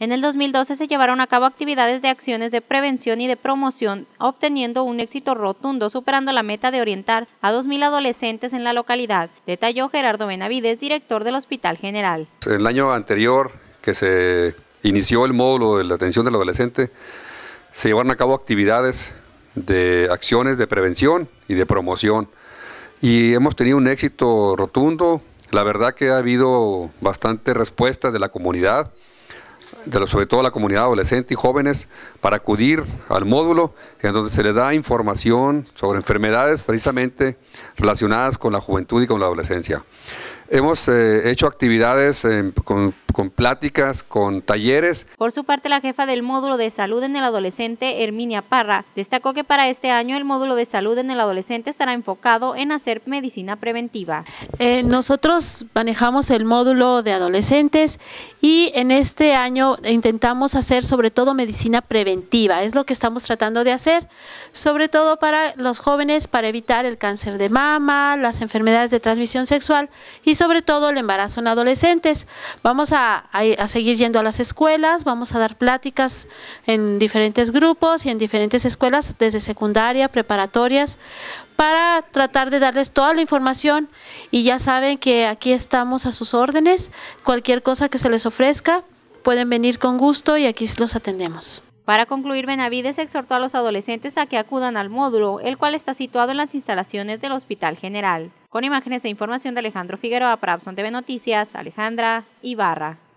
En el 2012 se llevaron a cabo actividades de acciones de prevención y de promoción, obteniendo un éxito rotundo, superando la meta de orientar a 2.000 adolescentes en la localidad, detalló Gerardo Benavides, director del Hospital General. el año anterior que se inició el módulo de la atención del adolescente, se llevaron a cabo actividades de acciones de prevención y de promoción. Y hemos tenido un éxito rotundo. La verdad que ha habido bastante respuesta de la comunidad sobre todo la comunidad adolescente y jóvenes, para acudir al módulo en donde se le da información sobre enfermedades precisamente relacionadas con la juventud y con la adolescencia. Hemos eh, hecho actividades con con pláticas, con talleres. Por su parte, la jefa del módulo de salud en el adolescente, Herminia Parra, destacó que para este año el módulo de salud en el adolescente estará enfocado en hacer medicina preventiva. Eh, nosotros manejamos el módulo de adolescentes y en este año intentamos hacer sobre todo medicina preventiva, es lo que estamos tratando de hacer, sobre todo para los jóvenes, para evitar el cáncer de mama, las enfermedades de transmisión sexual y sobre todo el embarazo en adolescentes. Vamos a a, seguir yendo a las escuelas, vamos a dar pláticas en diferentes grupos y en diferentes escuelas, desde secundaria, preparatorias, para tratar de darles toda la información y ya saben que aquí estamos a sus órdenes, cualquier cosa que se les ofrezca, pueden venir con gusto y aquí los atendemos. Para concluir, Benavides exhortó a los adolescentes a que acudan al módulo, el cual está situado en las instalaciones del Hospital General. Con imágenes e información de Alejandro Figueroa para Abson TV Noticias, Alejandra Ibarra.